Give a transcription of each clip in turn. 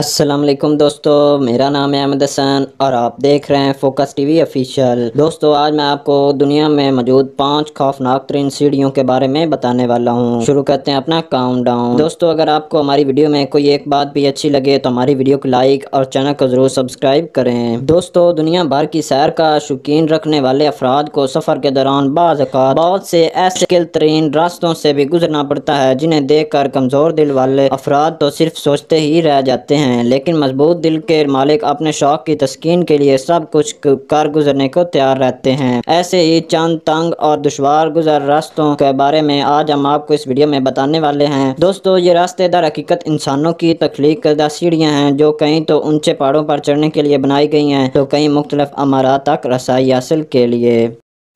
असलम दोस्तों मेरा नाम है अहमद हसन और आप देख रहे हैं फोकस टीवी ऑफिशियल दोस्तों आज मैं आपको दुनिया में मौजूद पांच खौफनाक तरीन सीढ़ियों के बारे में बताने वाला हूं शुरू करते हैं अपना काउंटडाउन दोस्तों अगर आपको हमारी वीडियो में कोई एक बात भी अच्छी लगे तो हमारी वीडियो को लाइक और चैनल को जरूर सब्सक्राइब करें दोस्तों दुनिया भर की सैर का शौकीन रखने वाले अफराद को सफर के दौरान बाज़ा बहुत से ऐसे तरीन रास्तों से भी गुजरना पड़ता है जिन्हें देख कर कमजोर दिल वाले अफराद तो सिर्फ सोचते ही रह जाते हैं हैं लेकिन मजबूत दिल के मालिक अपने शौक की तस्कीन के लिए सब कुछ कर गुजरने को तैयार रहते हैं ऐसे ही चंद तंग और दुशवार गुजर रास्तों के बारे में आज हम आपको इस वीडियो में बताने वाले हैं दोस्तों ये रास्ते दर हकीकत इंसानों की तख्लीक करदा सीढ़ियाँ हैं जो कहीं तो ऊंचे पहाड़ों पर चढ़ने के लिए बनाई गई हैं तो कई मुख्तलिफ अमारात तक रसाई हासिल के लिए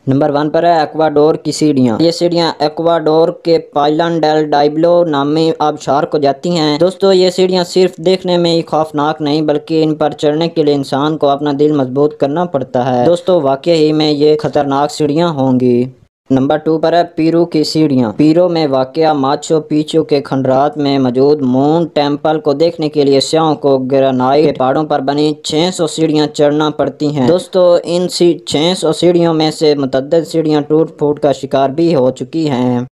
नंबर वन पर है एक्वाडोर की सीढ़ियाँ ये सीढ़ियाँ एक्वाडोर के पाइलन डेल डाइबलो नामी आबशार को जाती हैं दोस्तों ये सीढ़ियाँ सिर्फ देखने में ही खौफनाक नहीं बल्कि इन पर चढ़ने के लिए इंसान को अपना दिल मजबूत करना पड़ता है दोस्तों वाकई ही में ये खतरनाक सीढ़ियाँ होंगी नंबर टू पर है पीरो की सीढ़ियाँ पीरो में वाक़ माचो पीचो के खंडरात में मौजूद मून टेम्पल को देखने के लिए सियाओं को ग्रेनाइट के पहाड़ों पर बनी 600 सौ सीढ़ियाँ चढ़ना पड़ती हैं दोस्तों इन सी छः सौ सीढ़ियों में से मतद सीढ़ियाँ टूट फूट का शिकार भी हो चुकी हैं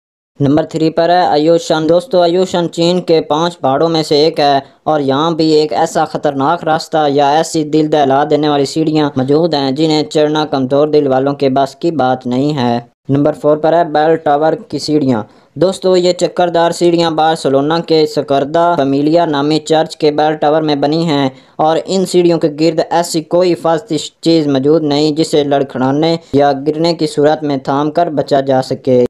नंबर थ्री पर है आयुषण दोस्तों आयुषण चीन के पांच पहाड़ों में से एक है और यहाँ भी एक ऐसा खतरनाक रास्ता या ऐसी दिल दहला देने वाली सीढ़ियाँ मौजूद हैं जिन्हें चढ़ना कमज़ोर दिल वालों के बस की बात नहीं है नंबर फोर पर है बेल टावर की सीढ़ियाँ दोस्तों ये चक्करदार सीढ़ियाँ बार्सलोना के सकरदा फमीलिया नामी चर्च के बेल टावर में बनी हैं और इन सीढ़ियों के गिर्द ऐसी कोई हिफाजती चीज़ मौजूद नहीं जिसे लड़खड़ाने या गिरने की सूरत में थाम कर बचा जा सके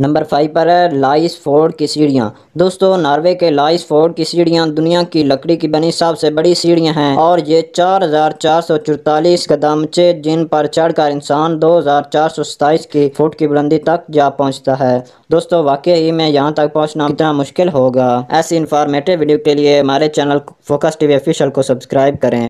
नंबर फाइव पर है लाइस फोर्ड की सीढ़ियाँ दोस्तों नॉर्वे के लाइस फोर्ड की सीढ़ियाँ दुनिया की लकड़ी की बनी सबसे बड़ी सीढ़ियाँ हैं और ये चार हजार चार सौ चौतालीस कदमचे जिन पर चढ़कर इंसान दो हजार चार सौ सताईस की फुट की बुलंदी तक जा पहुँचता है दोस्तों वाकई ही में यहाँ तक पहुँचना इतना मुश्किल होगा ऐसी इन्फॉर्मेटिव वीडियो के लिए हमारे चैनल फोकस टीवी ऑफिशियल को सब्सक्राइब करें